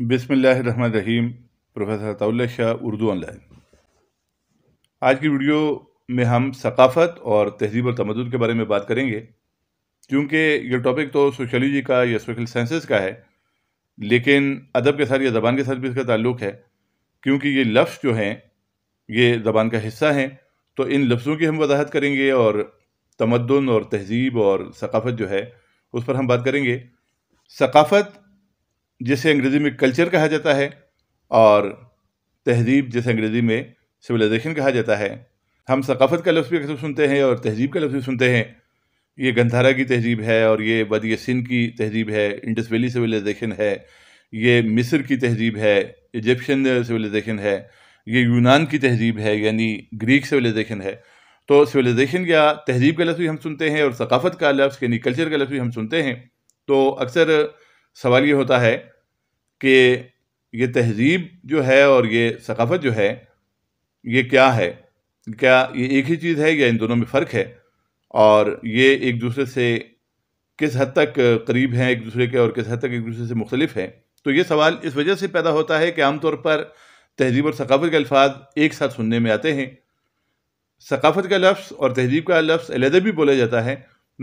बिसमीम प्रोफेसर तौल शाह उर्दू ऑनलाइन आज की वीडियो में हम सकाफ़त और तहजीब और तमदन के बारे में बात करेंगे क्योंकि ये टॉपिक तो सोशलोजी का या सोशल साइंसेस का है लेकिन अदब के साथ या ज़बान के साथ भी इसका ताल्लुक है क्योंकि ये लफ्ज़ जो हैं ये ज़बान का हिस्सा हैं तो इन लफ्ज़ों की हम वजाहत करेंगे और तमदन और तहजीब और सकाफ़त जो है उस पर हम बात करेंगे सकाफ़त जिसे अंग्रेज़ी में कल्चर कहा जाता है और तहजीब जिसे अंग्रेज़ी में सिविलाइजेशन कहा जाता है हम सकाफ़त का लफ्ज़ भी अक्सर सुनते हैं और तहजीब का लफ्ज़ भी सुनते हैं ये गंधारा की तहजीब है और ये वदी सिंध की तहजीब है इंडस वैली सिविलाइजेशन है ये मिस्र की तहजीब है इजिप्शन सिविलाइजेशन है ये यूनान की तहजीब है यानी ग्रीक सिविलाइजेशन है तो सिविलाइजेशन या तहजीब का लफ्ज़ भी हम सुनते हैं और सकाफ़त का लफ्ज़ यानी कल्चर का लफ्ज़ भी हम सुनते हैं तो अक्सर सवाल ये होता है कि ये तहज़ीब जो है और ये सकाफ़त जो है ये क्या है क्या ये एक ही चीज़ है या इन दोनों में फ़र्क है और ये एक दूसरे से किस हद तक करीब हैं एक दूसरे के और किस हद तक एक दूसरे से मुख्तलिफ हैं तो ये सवाल इस वजह से पैदा होता है कि आमतौर पर तहजीब और सकाफ़त के अल्फाज एक साथ सुनने में आते हैं सकाफ़त का लफ्ज़ और तहजीब का लफ्ज़ अलहदा भी बोला जाता है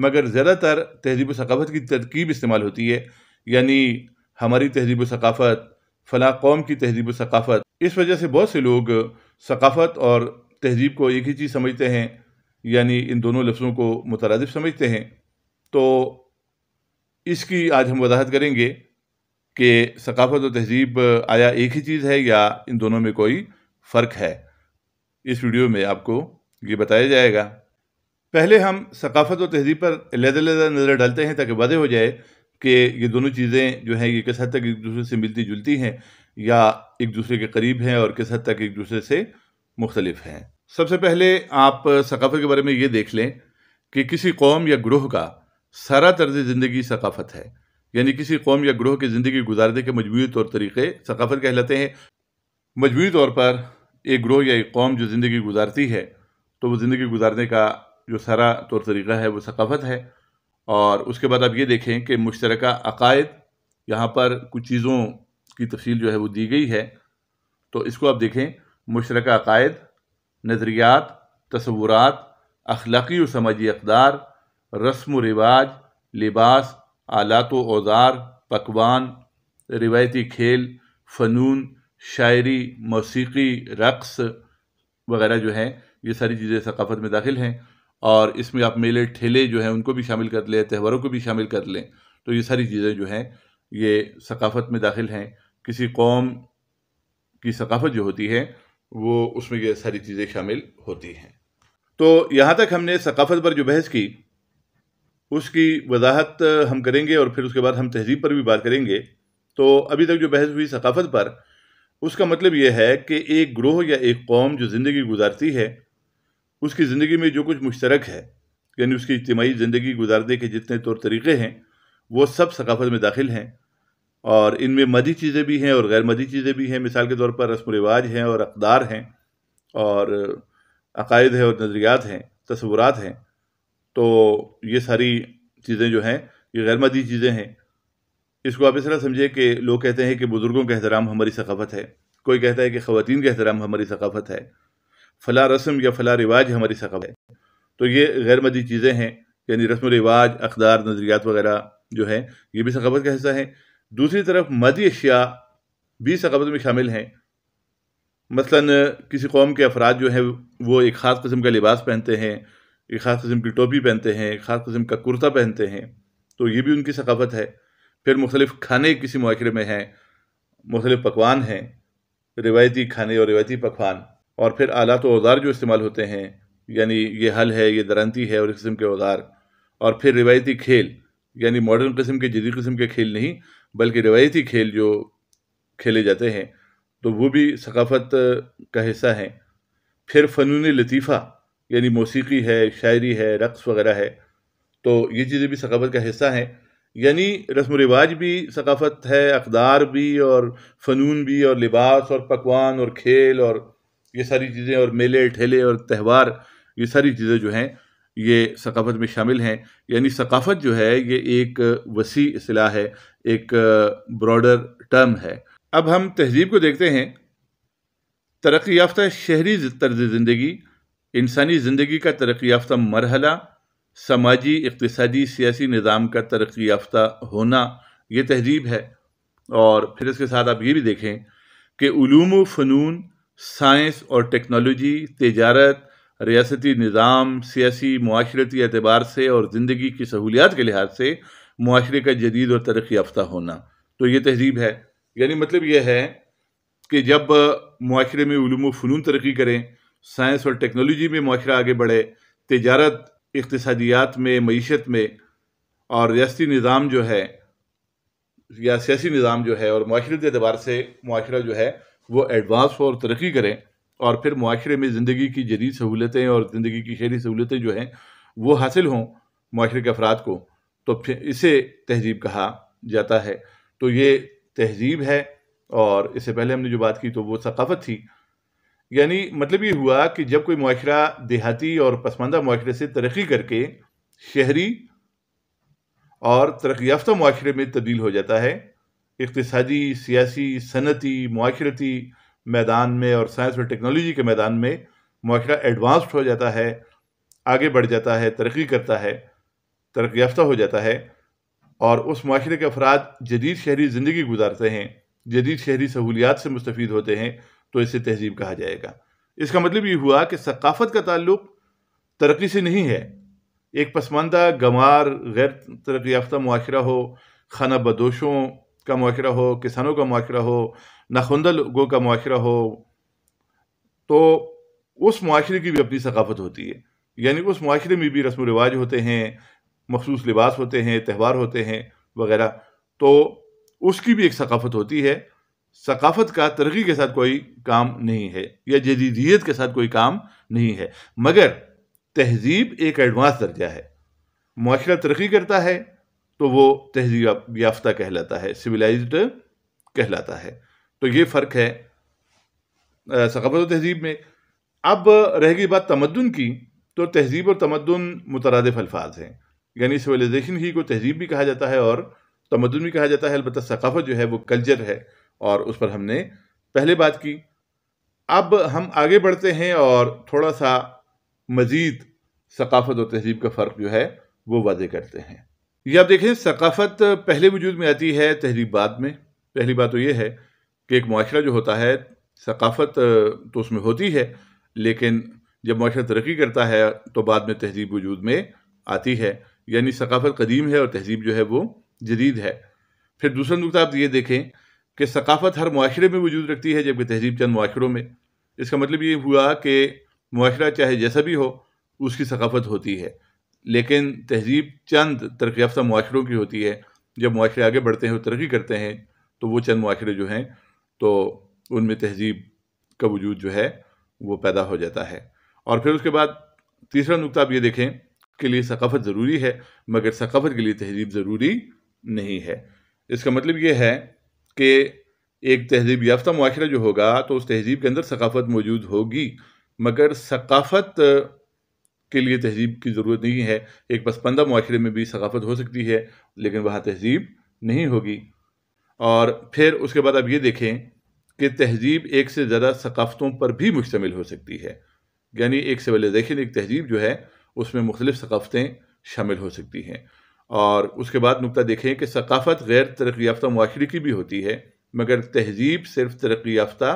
मगर ज़्यादातर तहजीब सकाफ़त की तरकीब इस्तेमाल होती है यानी हमारी तहजीब सकाफ़त फला कौम की तहजीब सकाफ़त इस वजह से बहुत से लोग सकाफ़त और तहजीब को एक ही चीज़ समझते हैं यानी इन दोनों लफ्ज़ों को मुतरद समझते हैं तो इसकी आज हम वजाहत करेंगे कि सकाफ़त और तहजीब आया एक ही चीज़ है या इन दोनों में कोई फ़र्क है इस वीडियो में आपको ये बताया जाएगा पहले हम सकाफ़त और तहजीब पर लहदा लहदा नज़र डालते हैं ताकि वादे हो जाए कि ये दोनों चीज़ें जो हैं ये किस हद तक एक दूसरे से मिलती जुलती हैं या एक दूसरे के करीब हैं और किस हद तक एक दूसरे से मुख्तलिफ हैं सबसे पहले आप सकाफ़त के बारे में ये देख लें कि किसी कौम या ग्रोह का सारा तर्ज ज़िंदगी सकाफ़त है यानी किसी कौम या ग्रोह की ज़िंदगी गुजारने के मजमू तौर तरीक़े सकाफ़त कहलाते हैं मजमू तौर पर एक ग्रोह या एक कौम जो ज़िंदगी गुजारती है तो वो ज़िंदगी गुजारने का जो सारा तौर तरीका है वो सकाफ़त है और उसके बाद आप ये देखें कि मुश्तर अकायद यहाँ पर कुछ चीज़ों की तफसील जो है वो दी गई है तो इसको आप देखें मुशरक अकायद नज़रियात तस्वूरत अखलाकी और समाजी अकदार रस्म रिवाज लिबास आलात औज़ार पकवान रिवायती खेल फ़नून शायरी मौसीकी रक़्स वगैरह जो हैं ये सारी चीज़ें सकाफ़त में दाखिल हैं और इसमें आप मेले ठेले जो हैं उनको भी शामिल कर लें त्यौहारों को भी शामिल कर लें तो ये सारी चीज़ें जो हैं ये सकाफ़त में दाखिल हैं किसी कौम की सकाफ़त जो होती है वो उसमें ये सारी चीज़ें शामिल होती हैं तो यहाँ तक हमने सकाफ़त पर जो बहस की उसकी वजाहत हम करेंगे और फिर उसके बाद हम तहजीब पर भी बात करेंगे तो अभी तक जो बहस हुई सकाफ़त पर उसका मतलब यह है कि एक ग्रोह या एक कौम जो ज़िंदगी गुजारती है उसकी ज़िंदगी में जो कुछ मुश्तरक है यानी उसकी इज्तमाही ज़िंदगी गुजारने के जितने तौर तरीक़े हैं वो सब सकाफ़त में दाखिल हैं और इनमें मदी चीज़ें भी हैं और गैर मदी चीज़ें भी हैं मिसाल के तौर पर रस्म रिवाज हैं और अकदार हैं और अकायद है और नज़रियात हैं तस्वुरात हैं तो ये सारी चीज़ें जो हैं ये गैर मदी चीज़ें हैं इसको आप इस तरह समझिए कि लोग कहते हैं कि बुज़ुर्गों का एहतराम हमारी सकाफ़त है कोई कहता है कि ख़वान का एहतराम हमारी सकाफ़त है फला रस्म या फला रिवाज हमारी सकब है तो ये गैर मदी चीज़ें हैं यानी रस्म रिवाज अखदार नज़रियात वगैरह जो है ये भी सकाफत का हिस्सा है दूसरी तरफ मदी अशिया भी सकाफत में शामिल हैं मसला किसी कौम के अफराद जो हैं वो एक ख़ास कस्म का लिबास पहनते हैं एक ख़ास कस्म की टोपी पहनते हैं एक ख़ास कस्म का कुर्ता पहनते हैं तो ये भी उनकी सकाफत है फिर मुख्तलिफ़ खाने किसी माशरे में हैं मुख्तलिफ़ पकवान हैं रिवायती खाने और रिवायती पकवान और फिर आलात तो औज़ार जो इस्तेमाल होते हैं यानी ये हल है ये दरंती है और इस किस्म के औज़ार और फिर रिवायती खेल यानी मॉडर्न किस्म के जदीद किस्म के खेल नहीं बल्कि रिवायती खेल जो खेले जाते हैं तो वो भी सकाफत का हिस्सा हैं फिर फ़नून लतीफ़ा यानी मौसीकी है शायरी है रक़्स वगैरह है तो ये चीज़ें भी सकाफत का हिस्सा हैं यानी रस्म रिवाज भी सकाफत है अकदार भी और फ़नून भी और लिबास और पकवान और खेल और ये सारी चीज़ें और मेले ठेले और त्यौहार ये सारी चीज़ें जो हैं ये सकाफत में शामिल हैं यानी सकाफत जो है ये एक वसी असलाह है एक ब्रॉडर टर्म है अब हम तहजीब को देखते हैं तरक्की याफ्ता शहरी तर्ज ज़िंदगी इंसानी ज़िंदगी का तरक्की याफ्ता मरहला समाजी इकतदी सियासी निज़ाम का तरक्की याफ्ता होना ये तहजीब है और फिर इसके साथ आप ये भी देखें किलूम फ़नून साइंस और टेक्नोलॉजी तजारत रियासती निज़ाम सियासी माशरती एतबार से और ज़िंदगी की सहूलियात के लिहाज से माशरे का जदीद और तरक् याफ्ता होना तो ये तहजीब है यानी मतलब यह है कि जब माशरे में ूम फ़नून तरक्की करें साइंस और टेक्नोलॉजी में माशरा आगे बढ़े तजारत इकतसदियात में मीशत में और रियाती निज़ाम जो है या सियासी निज़ाम जो है और माशरती अतबार से माशरा जो है वो एडवांस और तरक्की करें और फिर माशरे में ज़िंदगी की जदीद सहूलतें और ज़िंदगी की शहरी सहूलतें जो हैं वो हासिल हों माशरे के अफराद को तो फिर इसे तहजीब कहा जाता है तो ये तहजीब है और इससे पहले हमने जो बात की तो वो सकाफ़त थी यानी मतलब ये हुआ कि जब कोई माशरा देहाती और पसमानदा माशरे से तरक्की करके शहरी और तरक्याफ्ता माशरे में तब्दील हो जाता है इकतदी सियासी सनती माशरती मैदान में और साइंस और टेक्नोलॉजी के मैदान में माशरा एडवांस्ड हो जाता है आगे बढ़ जाता है तरक्की करता है तरक् याफ्ता हो जाता है और उस माशरे के अफराद जदीद शहरी ज़िंदगी गुजारते हैं जदीद शहरी सहूलियात से मुस्तफ़ होते हैं तो इसे तहजीब कहा जाएगा इसका मतलब ये हुआ कि सकाफ़त का ताल्लुक तरक्की से नहीं है एक पसमानदा गंवार गैर तरक् याफ्ता माशरा हो खाना बदोशों का मुआरा हो किसानों का मुआरा हो नाखुंदा लोगों का मुआरा हो तो उस माशरे की भी अपनी सकाफत होती है यानी उस माशरे में भी रस्म रिवाज होते हैं मखसूस लिबास होते हैं त्यौहार होते हैं वगैरह तो उसकी भी एक सकाफत होती है सकाफत का तरक्की के साथ कोई काम नहीं है या जदीदियत के साथ कोई काम नहीं है मगर तहजीब एक एडवांस दर्जा है माशरा तरक्की करता है तो वो तहजीब याफ्ता कहलाता है सिविलाइज्ड कहलाता है तो ये फ़र्क है सकाफत तहजीब में अब रह गई बात तमदन की तो तहजीब और तमदन मुतरद अल्फाज हैं यानी सिविलाइजेशन ही को तहजीब भी कहा जाता है और तमदन भी कहा जाता है अलबत् सकाफत जो है वो कल्चर है और उस पर हमने पहले बात की अब हम आगे बढ़ते हैं और थोड़ा सा मज़ीद सकाफत और तहजीब का फ़र्क जो है वो वाजे करते हैं ये आप देखें सकाफ़त पहले वजूद में आती है तहरीब बाद में पहली बात तो ये है कि एक माशरा जो होता है सकाफ़त तो उसमें होती है लेकिन जब माशरा तरक्की करता है तो बाद में तहजीब वजूद में आती है यानी सकाफ़त कदीम है और तहजीब जो है वो जदीद है फिर दूसरा नुकता आप ये देखें कि सकाफ़त हर माशरे में वजूद रखती है जबकि तहजीब चंद माशरों में इसका मतलब ये हुआ कि माशरा चाहे जैसा भी हो उसकी सकाफ़त होती है लेकिन तहजीब चंद तरक्की याफ्ता माशरों की होती है जब माशरे आगे बढ़ते हैं और तरक्की करते हैं तो वो चंद माशरे जो हैं तो उनमें तहजीब का वजूद जो है वो पैदा हो जाता है और फिर उसके बाद तीसरा नुकता आप ये देखें के लिए सकाफ़त ज़रूरी है मगर सकाफ़त के लिए तहजीब ज़रूरी नहीं है इसका मतलब ये है कि एक तहजीब याफ्ता माशरा जो होगा तो उस तहजीब के अंदर सकाफ़त मौजूद होगी मगर सकाफ़त के लिए तहजीब की ज़रूरत नहीं है एक पसपंदा माशरे में भी सकाफत हो सकती है लेकिन वहाँ तहजीब नहीं होगी और फिर उसके बाद आप ये देखें कि तहजीब एक से ज़्यादा सकाफ़तों पर भी मुश्तमिल हो सकती है यानी एक सिविलाइजेशन एक तहजीब जो है उसमें मुख्तलिफ़ सकाफ़तें शामिल हो सकती हैं और उसके बाद नुकता देखें कि सकाफ़त गैर तरक्की याफ्ता माशरे की भी होती है मगर तहजीब सिर्फ तरक्की याफ्ता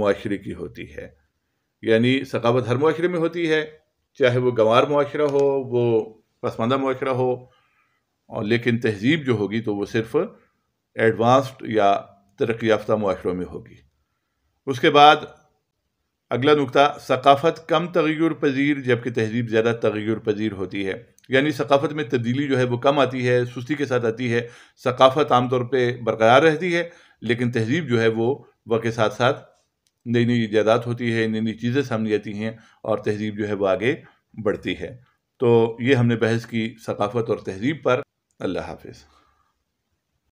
माशरे की होती है यानी सकाफ़त हर माशरे में होती है चाहे वो गंवार माशरा हो वो पसमानदा माशरा हो और लेकिन तहजीब जो होगी तो वो सिर्फ एडवांस्ड या तरक् याफ्ता माशरों में होगी उसके बाद अगला नुकता सकाफ़त कम तगैर पजीर जबकि तहजीब ज़्यादा तगैर पजीर होती है यानी सकाफ़त में तब्दीली जो है वो कम आती है सुस्ती के साथ आती है सकाफ़त आमतौर पर बरकरार रहती है लेकिन तहजीब जो है वो वक्त साथ साथ नई नई ईजादात होती है नई नई चीज़ें सामने आती हैं और तहजीब जो है वो आगे बढ़ती है तो ये हमने बहस की सकाफ़त और तहजीब पर अल्लाह हाफिज़